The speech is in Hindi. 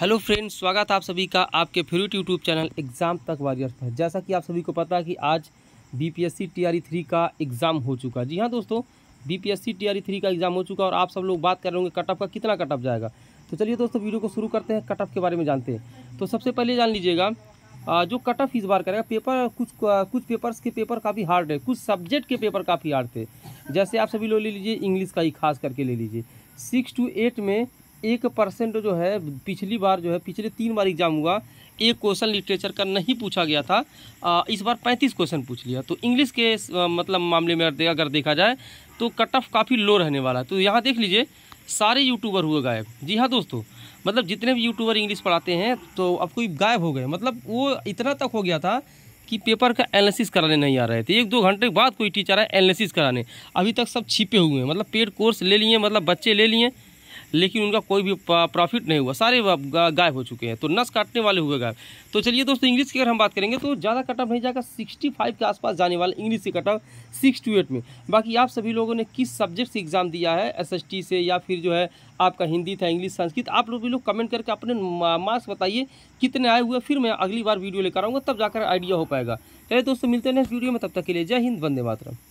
हेलो फ्रेंड्स स्वागत आप सभी का आपके फेवरेट यूट्यूब चैनल एग्ज़ाम तक वारियर्स पर जैसा कि आप सभी को पता है कि आज बीपीएससी टीआरई थ्री का एग्ज़ाम हो चुका है जी हाँ दोस्तों बीपीएससी टीआरई थ्री का एग्ज़ाम हो चुका और आप सब लोग बात कर रहे होंगे कटअप का कितना कटअप जाएगा तो चलिए दोस्तों वीडियो को शुरू करते हैं कटअप के बारे में जानते हैं तो सबसे पहले जान लीजिएगा जो कटअप इस बार करेगा पेपर कुछ कुछ पेपर्स के पेपर काफ़ी हार्ड है कुछ सब्जेक्ट के पेपर काफ़ी हार्ड थे जैसे आप सभी लोग ले लीजिए इंग्लिश का ही खास करके ले लीजिए सिक्स टू एट में एक परसेंट जो है पिछली बार जो है पिछले तीन बार एग्ज़ाम हुआ एक क्वेश्चन लिटरेचर का नहीं पूछा गया था इस बार पैंतीस क्वेश्चन पूछ लिया तो इंग्लिश के मतलब मामले में अगर देखा जाए तो कट ऑफ काफ़ी लो रहने वाला है तो यहाँ देख लीजिए सारे यूट्यूबर हुए गायब जी हाँ दोस्तों मतलब जितने भी यूट्यूबर इंग्लिश पढ़ाते हैं तो अब कोई गायब हो गए मतलब वो इतना तक हो गया था कि पेपर का एनालिसिस कराने नहीं आ रहे थे एक दो घंटे के बाद कोई टीचर आए एनालिसिस कराने अभी तक सब छिपे हुए हैं मतलब पेड कोर्स ले लिए मतलब बच्चे ले लिए लेकिन उनका कोई भी प्रॉफिट नहीं हुआ सारे गायब हो चुके हैं तो नस काटने वाले हुए गायब तो चलिए दोस्तों इंग्लिश की अगर हम बात करेंगे तो ज़्यादा कटअप नहीं जाएगा सिक्सटी फाइव के आसपास जाने वाले इंग्लिश से कटअप सिक्स टू एट में बाकी आप सभी लोगों ने किस सब्जेक्ट से एग्ज़ाम दिया है एस से या फिर जो है आपका हिंदी था इंग्लिश संस्कृत आप लोग भी लोग कमेंट करके अपने मार्क्स बताइए कितने आए हुए फिर मैं अगली बार वीडियो लेकर आऊँगा तब जाकर आइडिया हो पाएगा चलिए दोस्तों मिलते हैं नेक्स्ट वीडियो में तब तक के लिए जय हिंद वंदे मातरम